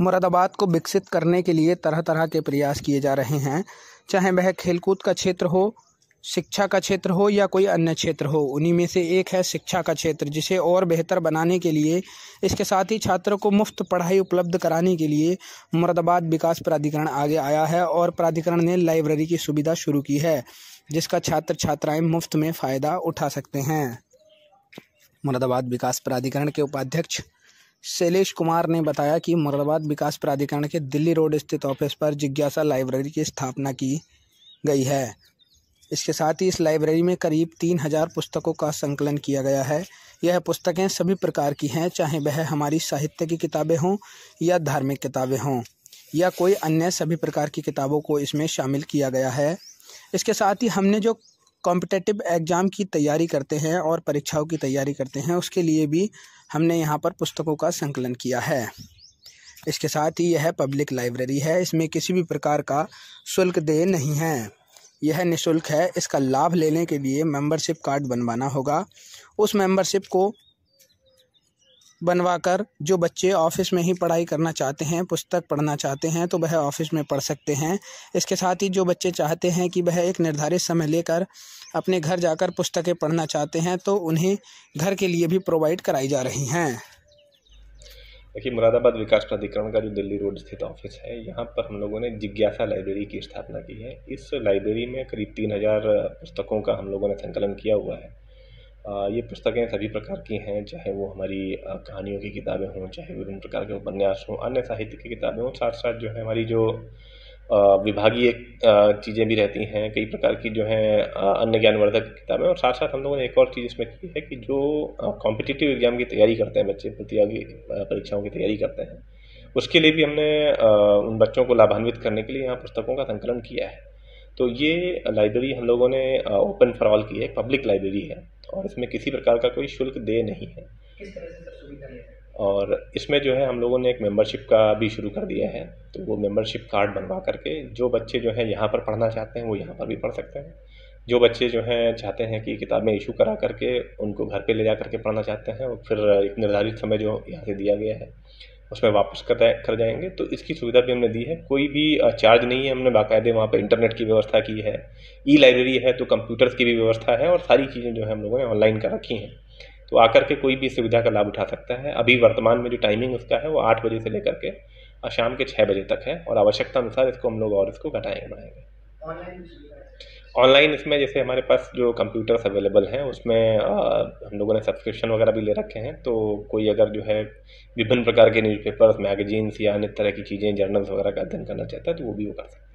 मुरादाबाद को विकसित करने के लिए तरह तरह के प्रयास किए जा रहे हैं चाहे वह खेलकूद का क्षेत्र हो शिक्षा का क्षेत्र हो या कोई अन्य क्षेत्र हो उन्हीं में से एक है शिक्षा का क्षेत्र जिसे और बेहतर बनाने के लिए इसके साथ ही छात्रों को मुफ्त पढ़ाई उपलब्ध कराने के लिए मुरादाबाद विकास प्राधिकरण आगे आया है और प्राधिकरण ने लाइब्रेरी की सुविधा शुरू की है जिसका छात्र छात्राएं मुफ्त में फ़ायदा उठा सकते हैं मुरादाबाद विकास प्राधिकरण के उपाध्यक्ष शैलेश कुमार ने बताया कि मुरादाबाद विकास प्राधिकरण के दिल्ली रोड स्थित ऑफिस पर जिज्ञासा लाइब्रेरी की स्थापना की गई है इसके साथ ही इस लाइब्रेरी में करीब तीन हजार पुस्तकों का संकलन किया गया है यह पुस्तकें सभी प्रकार की हैं चाहे वह हमारी साहित्य की किताबें हों या धार्मिक किताबें हों या कोई अन्य सभी प्रकार की किताबों को इसमें शामिल किया गया है इसके साथ ही हमने जो कॉम्पिटेटिव एग्ज़ाम की तैयारी करते हैं और परीक्षाओं की तैयारी करते हैं उसके लिए भी हमने यहाँ पर पुस्तकों का संकलन किया है इसके साथ ही यह पब्लिक लाइब्रेरी है इसमें किसी भी प्रकार का शुल्क देय नहीं है यह निशुल्क है इसका लाभ लेने के लिए मेंबरशिप कार्ड बनवाना होगा उस मेंबरशिप को बनवाकर जो बच्चे ऑफिस में ही पढ़ाई करना चाहते हैं पुस्तक पढ़ना चाहते हैं तो वह ऑफिस में पढ़ सकते हैं इसके साथ ही जो बच्चे चाहते हैं कि वह एक निर्धारित समय लेकर अपने घर जाकर पुस्तकें पढ़ना चाहते हैं तो उन्हें घर के लिए भी प्रोवाइड कराई जा रही हैं देखिए मुरादाबाद विकास प्राधिकरण का जो दिल्ली रोड स्थित ऑफिस है यहाँ पर हम लोगों ने जिज्ञासा लाइब्रेरी की स्थापना की है इस लाइब्रेरी में करीब तीन हज़ार पुस्तकों का हम लोगों ने संकलन किया हुआ है ये पुस्तकें सभी प्रकार की हैं चाहे वो हमारी कहानियों की किताबें हों चाहे विभिन्न प्रकार के उपन्यास हों अन्य साहित्य की किताबें हों साथ साथ जो है हमारी जो विभागीय चीज़ें भी रहती हैं कई प्रकार की जो हैं अन्य ज्ञानवर्धक किताबें और साथ साथ हम लोगों ने एक और चीज़ इसमें की है कि जो कॉम्पिटिटिव एग्ज़ाम की तैयारी करते हैं बच्चे प्रतियोगी परीक्षाओं की तैयारी करते हैं उसके लिए भी हमने उन बच्चों को लाभान्वित करने के लिए यहाँ पुस्तकों का संकलन किया है तो ये लाइब्रेरी हम लोगों ने ओपन फॉर ऑल की है पब्लिक लाइब्रेरी है और इसमें किसी प्रकार का कोई शुल्क दे नहीं है और इसमें जो है हम लोगों ने एक मेंबरशिप का भी शुरू कर दिया है तो वो मेंबरशिप कार्ड बनवा करके जो बच्चे जो हैं यहाँ पर पढ़ना चाहते हैं वो यहाँ पर भी पढ़ सकते हैं जो बच्चे जो हैं चाहते हैं कि किताबें इशू करा करके उनको घर पे ले जा करके पढ़ना चाहते हैं और फिर एक निर्धारित समय जो यहाँ से दिया गया है उसमें वापस कर कर जाएंगे तो इसकी सुविधा भी हमने दी है कोई भी चार्ज नहीं है हमने बाकायदे वहाँ पर इंटरनेट की व्यवस्था की है ई लाइब्रेरी है तो कंप्यूटर्स की भी व्यवस्था है और सारी चीज़ें जो है हम लोगों ने ऑनलाइन कर रखी हैं तो आकर के कोई भी सुविधा का लाभ उठा सकता है अभी वर्तमान में जो टाइमिंग उसका है वो आठ बजे से लेकर के शाम के छः बजे तक है और आवश्यकता अनुसार इसको हम लोग और इसको घटाएंगे बढ़ाएंगे ऑनलाइन इसमें जैसे हमारे पास जो कंप्यूटर्स अवेलेबल हैं उसमें आ, हम लोगों ने सब्सक्रिप्शन वगैरह भी ले रखे हैं तो कोई अगर जो है विभिन्न प्रकार के न्यूज़पेपर्स मैगजीन्स या अन्य तरह की चीज़ें जर्नल्स वगैरह का अध्ययन करना चाहता है तो वो भी वो कर सकता है